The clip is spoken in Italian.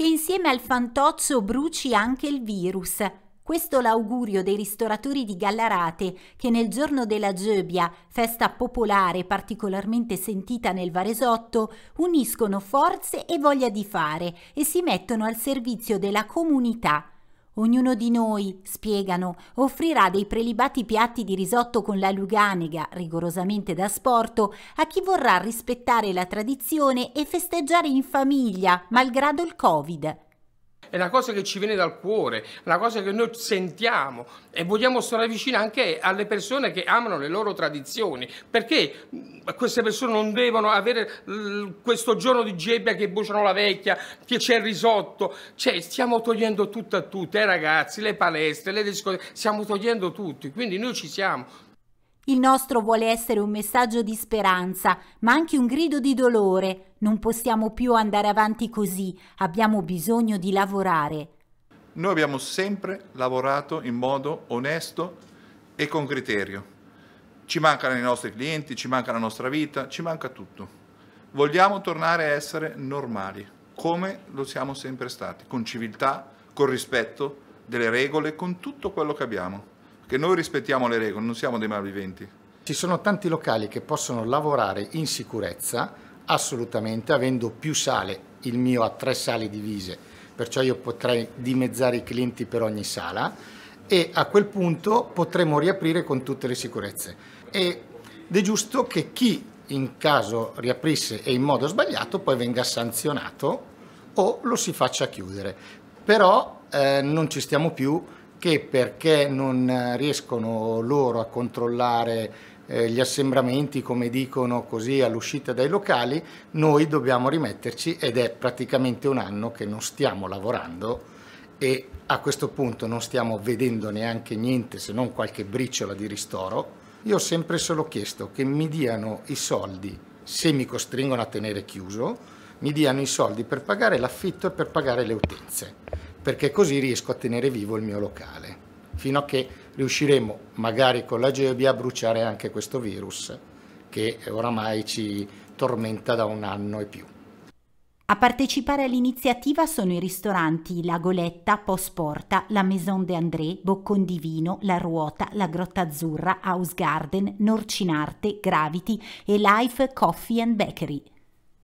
che insieme al fantozzo bruci anche il virus. Questo l'augurio dei ristoratori di Gallarate che nel giorno della Geubia, festa popolare particolarmente sentita nel Varesotto, uniscono forze e voglia di fare e si mettono al servizio della comunità Ognuno di noi, spiegano, offrirà dei prelibati piatti di risotto con la luganega, rigorosamente da sporto, a chi vorrà rispettare la tradizione e festeggiare in famiglia, malgrado il Covid è la cosa che ci viene dal cuore, la cosa che noi sentiamo e vogliamo stare vicini anche alle persone che amano le loro tradizioni, perché queste persone non devono avere questo giorno di gebbia che bruciano la vecchia, che c'è il risotto, cioè stiamo togliendo tutto a tutti, ai eh, ragazzi, le palestre, le discoteche, stiamo togliendo tutti, quindi noi ci siamo, il nostro vuole essere un messaggio di speranza, ma anche un grido di dolore. Non possiamo più andare avanti così, abbiamo bisogno di lavorare. Noi abbiamo sempre lavorato in modo onesto e con criterio. Ci mancano i nostri clienti, ci manca la nostra vita, ci manca tutto. Vogliamo tornare a essere normali, come lo siamo sempre stati, con civiltà, con rispetto delle regole, con tutto quello che abbiamo che noi rispettiamo le regole, non siamo dei malviventi. Ci sono tanti locali che possono lavorare in sicurezza, assolutamente, avendo più sale, il mio ha tre sale divise, perciò io potrei dimezzare i clienti per ogni sala e a quel punto potremo riaprire con tutte le sicurezze. Ed è giusto che chi in caso riaprisse e in modo sbagliato poi venga sanzionato o lo si faccia chiudere. Però eh, non ci stiamo più che perché non riescono loro a controllare eh, gli assembramenti, come dicono così, all'uscita dai locali, noi dobbiamo rimetterci ed è praticamente un anno che non stiamo lavorando e a questo punto non stiamo vedendo neanche niente se non qualche briciola di ristoro. Io ho sempre solo chiesto che mi diano i soldi, se mi costringono a tenere chiuso, mi diano i soldi per pagare l'affitto e per pagare le utenze perché così riesco a tenere vivo il mio locale, fino a che riusciremo, magari con la Geobia, a bruciare anche questo virus che oramai ci tormenta da un anno e più. A partecipare all'iniziativa sono i ristoranti La Goletta, Posporta, La Maison de André, Boccondivino, La Ruota, La Grotta Azzurra, House Garden, Norcinarte, Gravity e Life Coffee and Bakery.